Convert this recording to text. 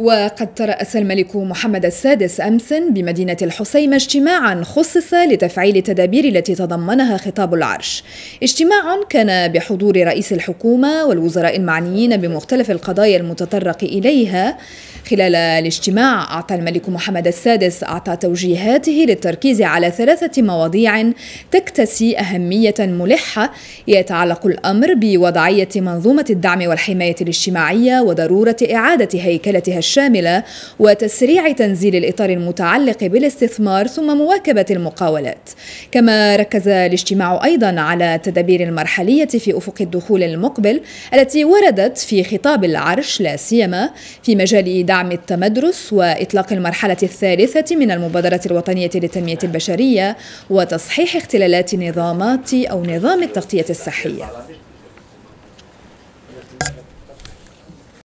وقد ترأس الملك محمد السادس أمس بمدينة الحسيمة اجتماعا خصص لتفعيل التدابير التي تضمنها خطاب العرش اجتماع كان بحضور رئيس الحكومة والوزراء المعنيين بمختلف القضايا المتطرق إليها خلال الاجتماع أعطى الملك محمد السادس أعطى توجيهاته للتركيز على ثلاثة مواضيع تكتسي أهمية ملحة يتعلق الأمر بوضعية منظومة الدعم والحماية الاجتماعية وضرورة إعادة هيكلتها الشاملة وتسريع تنزيل الإطار المتعلق بالاستثمار ثم مواكبة المقاولات كما ركز الاجتماع أيضا على التدابير المرحلية في أفق الدخول المقبل التي وردت في خطاب العرش لا سيما في مجال دعم التمدرس وإطلاق المرحلة الثالثة من المبادرة الوطنية للتنمية البشرية وتصحيح اختلالات نظامات أو نظام التغطية الصحية